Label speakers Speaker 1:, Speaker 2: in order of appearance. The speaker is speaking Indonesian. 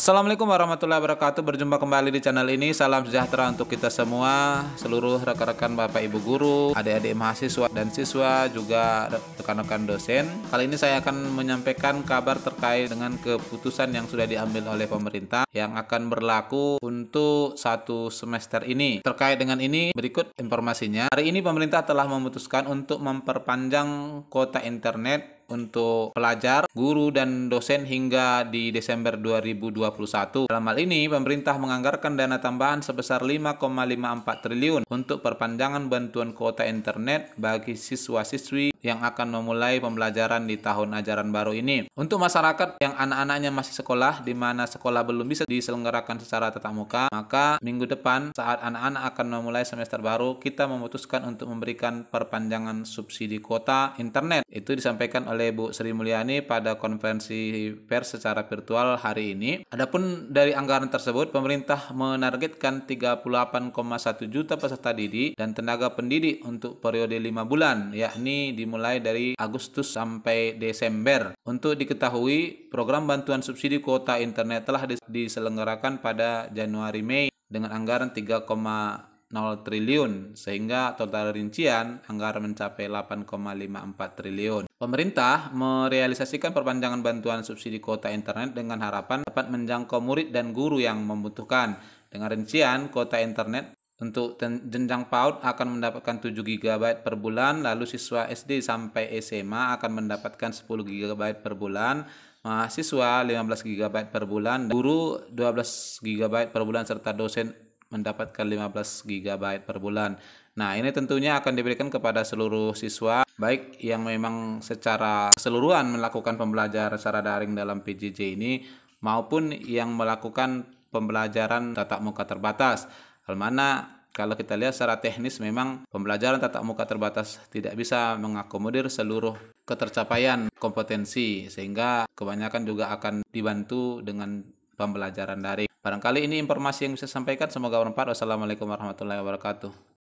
Speaker 1: Assalamualaikum warahmatullahi wabarakatuh Berjumpa kembali di channel ini Salam sejahtera untuk kita semua Seluruh rekan-rekan Bapak Ibu Guru Adik-adik mahasiswa dan siswa Juga rekan-rekan dosen Kali ini saya akan menyampaikan kabar terkait dengan keputusan yang sudah diambil oleh pemerintah Yang akan berlaku untuk satu semester ini Terkait dengan ini berikut informasinya Hari ini pemerintah telah memutuskan untuk memperpanjang kota internet untuk pelajar, guru, dan dosen hingga di Desember 2021. Dalam hal ini, pemerintah menganggarkan dana tambahan sebesar 5,54 triliun untuk perpanjangan bantuan kuota internet bagi siswa-siswi yang akan memulai pembelajaran di tahun ajaran baru ini. Untuk masyarakat yang anak-anaknya masih sekolah, di mana sekolah belum bisa diselenggarakan secara tatap muka, maka minggu depan saat anak-anak akan memulai semester baru, kita memutuskan untuk memberikan perpanjangan subsidi kuota internet. Itu disampaikan oleh Bu Sri Mulyani pada konferensi pers secara virtual hari ini. Adapun dari anggaran tersebut, pemerintah menargetkan 38,1 juta peserta didik dan tenaga pendidik untuk periode 5 bulan, yakni di dimulai dari Agustus sampai Desember. Untuk diketahui, program bantuan subsidi kuota internet telah diselenggarakan pada Januari Mei dengan anggaran 3,0 triliun sehingga total rincian anggaran mencapai 8,54 triliun. Pemerintah merealisasikan perpanjangan bantuan subsidi kuota internet dengan harapan dapat menjangkau murid dan guru yang membutuhkan. Dengan rincian kuota internet untuk jenjang PAUD akan mendapatkan 7 GB per bulan, lalu siswa SD sampai SMA akan mendapatkan 10 GB per bulan, mahasiswa 15 GB per bulan, guru 12 GB per bulan serta dosen mendapatkan 15 GB per bulan. Nah, ini tentunya akan diberikan kepada seluruh siswa baik yang memang secara keseluruhan melakukan pembelajaran secara daring dalam PJJ ini maupun yang melakukan pembelajaran tatap muka terbatas. Hal mana kalau kita lihat secara teknis memang pembelajaran tatap muka terbatas tidak bisa mengakomodir seluruh ketercapaian kompetensi sehingga kebanyakan juga akan dibantu dengan pembelajaran daring. Barangkali ini informasi yang bisa sampaikan. Semoga bermanfaat. Wassalamualaikum warahmatullahi wabarakatuh.